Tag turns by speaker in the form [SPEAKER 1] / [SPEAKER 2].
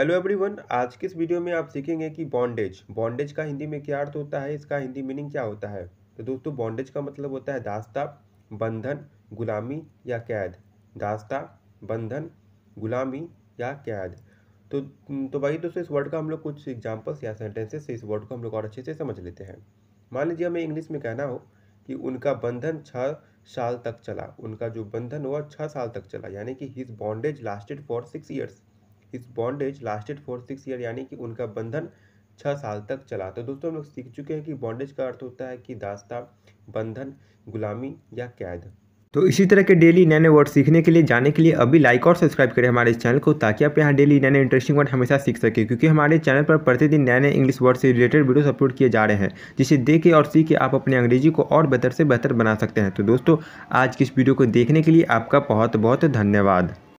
[SPEAKER 1] hello everyone आज के इस वीडियो में आप सीखेंगे कि बॉन्डेज बॉन्डेज का हिंदी में क्या अर्थ होता है इसका हिंदी मीनिंग क्या होता है तो दोस्तों बॉन्डेज का मतलब होता है दास्ता बंधन गुलामी या कैद दास्ता बंधन गुलामी या कैद तो तो भाई दोस्तों इस वर्ड का हम लोग कुछ एग्जाम्पल्स या सेंटेंसेस से इस वर्ड को हम लोग और अच्छे से समझ लेते हैं मान लीजिए हमें इंग्लिश में कहना हो कि उनका बंधन छः साल तक चला उनका जो बंधन हुआ छः साल तक चला यानी कि his bondage lasted for six years इस bondage lasted for six year यानी कि उनका बंधन छः साल तक चला तो दोस्तों हम लोग सीख चुके हैं कि बॉन्डेज का अर्थ होता है कि दास्ता बंधन गुलामी या कैद
[SPEAKER 2] तो इसी तरह के डेली नए नए वर्ड सीखने के लिए जाने के लिए अभी लाइक और सब्सक्राइब करें हमारे इस चैनल को ताकि आप यहाँ डेली नए नए इंटरेस्टिंग वर्ड हमेशा सीख सकें क्योंकि हमारे चैनल पर प्रतिदिन नए नए इंग्लिश वर्ड से रिलेटेड वीडियोस अपलोड किए जा रहे हैं जिसे देख के और सीख के आप अपने अंग्रेजी को और बेहतर से बेहतर बना सकते हैं तो दोस्तों आज की इस वीडियो को देखने के लिए आपका बहुत बहुत धन्यवाद